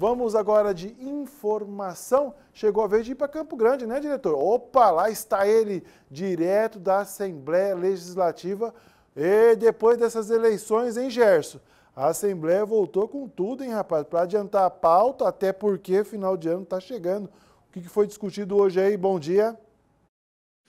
Vamos agora de informação. Chegou a vez de ir para Campo Grande, né, diretor? Opa, lá está ele, direto da Assembleia Legislativa. E depois dessas eleições, hein, Gerson? A Assembleia voltou com tudo, hein, rapaz? Para adiantar a pauta, até porque final de ano está chegando. O que foi discutido hoje aí? Bom dia.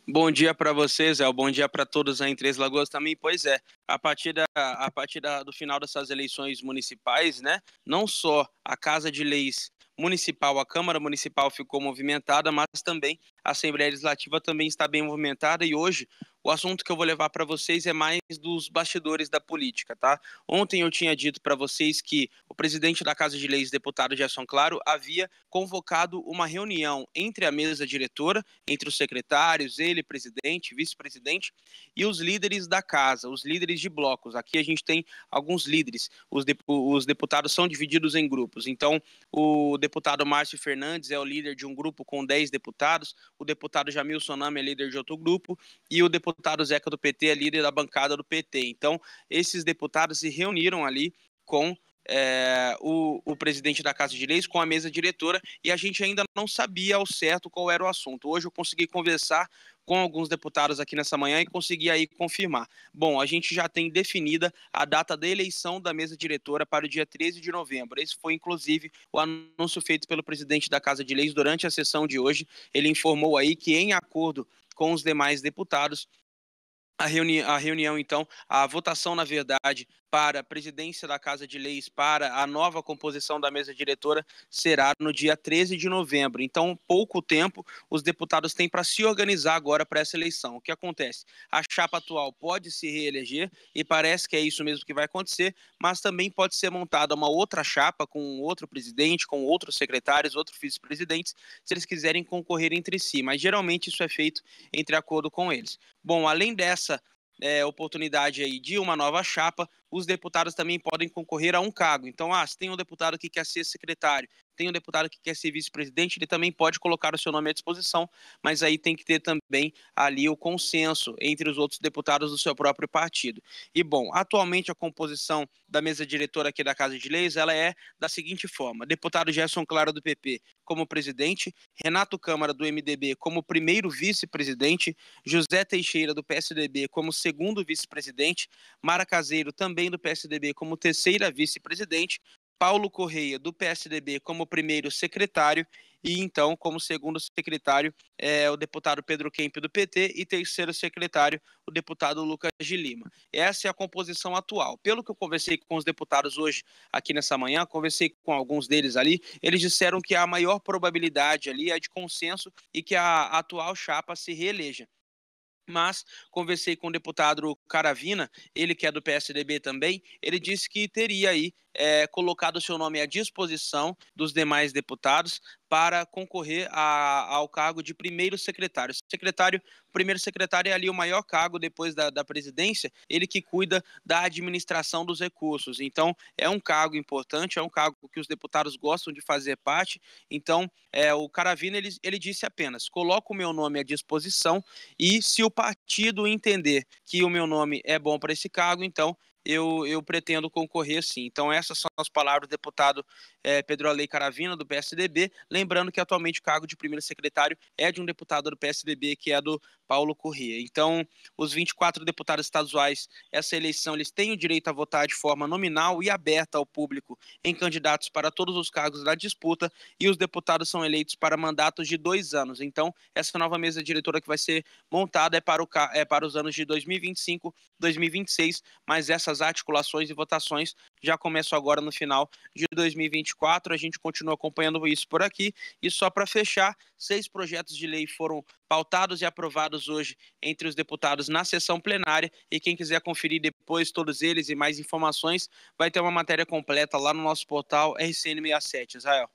Bom dia para vocês, é bom dia para todos aí em Três Lagoas também. Pois é, a partir, da, a partir da, do final dessas eleições municipais, né, não só a Casa de Leis Municipal, a Câmara Municipal ficou movimentada, mas também a Assembleia Legislativa também está bem movimentada e hoje o assunto que eu vou levar para vocês é mais dos bastidores da política, tá? Ontem eu tinha dito para vocês que o presidente da Casa de Leis, deputado Gerson Claro, havia convocado uma reunião entre a mesa diretora, entre os secretários, ele, presidente, vice-presidente e os líderes da casa, os líderes de blocos. Aqui a gente tem alguns líderes. Os, os deputados são divididos em grupos. Então, o deputado Márcio Fernandes é o líder de um grupo com 10 deputados, o deputado Jamil Sonami é líder de outro grupo, e o deputado Zeca do PT é líder da bancada do PT. Então, esses deputados se reuniram ali com é, o, o presidente da Casa de Leis com a mesa diretora e a gente ainda não sabia ao certo qual era o assunto. Hoje eu consegui conversar com alguns deputados aqui nessa manhã e consegui aí confirmar. Bom, a gente já tem definida a data da eleição da mesa diretora para o dia 13 de novembro. Esse foi, inclusive, o anúncio feito pelo presidente da Casa de Leis durante a sessão de hoje. Ele informou aí que, em acordo com os demais deputados, a, reuni a reunião, então, a votação, na verdade, para a presidência da Casa de Leis, para a nova composição da mesa diretora, será no dia 13 de novembro. Então, pouco tempo os deputados têm para se organizar agora para essa eleição. O que acontece? A chapa atual pode se reeleger, e parece que é isso mesmo que vai acontecer, mas também pode ser montada uma outra chapa com outro presidente, com outros secretários, outros vice-presidentes, se eles quiserem concorrer entre si. Mas geralmente isso é feito entre acordo com eles. Bom, além dessa. É, oportunidade aí de uma nova chapa, os deputados também podem concorrer a um cargo. Então, ah, se tem um deputado que quer ser secretário, tem um deputado que quer ser vice-presidente, ele também pode colocar o seu nome à disposição, mas aí tem que ter também ali o consenso entre os outros deputados do seu próprio partido. E bom, atualmente a composição da mesa diretora aqui da Casa de Leis, ela é da seguinte forma: deputado Gerson Clara do PP como presidente, Renato Câmara do MDB como primeiro vice-presidente, José Teixeira do PSDB como segundo vice-presidente, Mara Caseiro também também do PSDB como terceira vice-presidente, Paulo Correia, do PSDB, como primeiro secretário, e então, como segundo secretário, é, o deputado Pedro Kemp, do PT, e terceiro secretário, o deputado Lucas de Lima. Essa é a composição atual. Pelo que eu conversei com os deputados hoje, aqui nessa manhã, conversei com alguns deles ali, eles disseram que a maior probabilidade ali é de consenso e que a atual chapa se reeleja mas conversei com o deputado Caravina, ele que é do PSDB também, ele disse que teria aí é, colocado o seu nome à disposição dos demais deputados para concorrer a, ao cargo de primeiro secretário. Secretário, primeiro secretário é ali o maior cargo depois da, da presidência, ele que cuida da administração dos recursos. Então, é um cargo importante, é um cargo que os deputados gostam de fazer parte. Então, é, o Caravina, ele, ele disse apenas, coloca o meu nome à disposição e se o partido entender que o meu nome é bom para esse cargo, então eu, eu pretendo concorrer sim. Então, essas são as palavras do deputado é, Pedro Alei Caravina, do PSDB. Lembrando que atualmente o cargo de primeiro secretário é de um deputado do PSDB, que é do Paulo Corrêa. Então, os 24 deputados estaduais, essa eleição, eles têm o direito a votar de forma nominal e aberta ao público em candidatos para todos os cargos da disputa, e os deputados são eleitos para mandatos de dois anos. Então, essa nova mesa diretora que vai ser montada é para, o, é para os anos de 2025, 2026, mas essa essas articulações e votações já começam agora no final de 2024. A gente continua acompanhando isso por aqui. E só para fechar, seis projetos de lei foram pautados e aprovados hoje entre os deputados na sessão plenária. E quem quiser conferir depois todos eles e mais informações, vai ter uma matéria completa lá no nosso portal RCN67. Israel.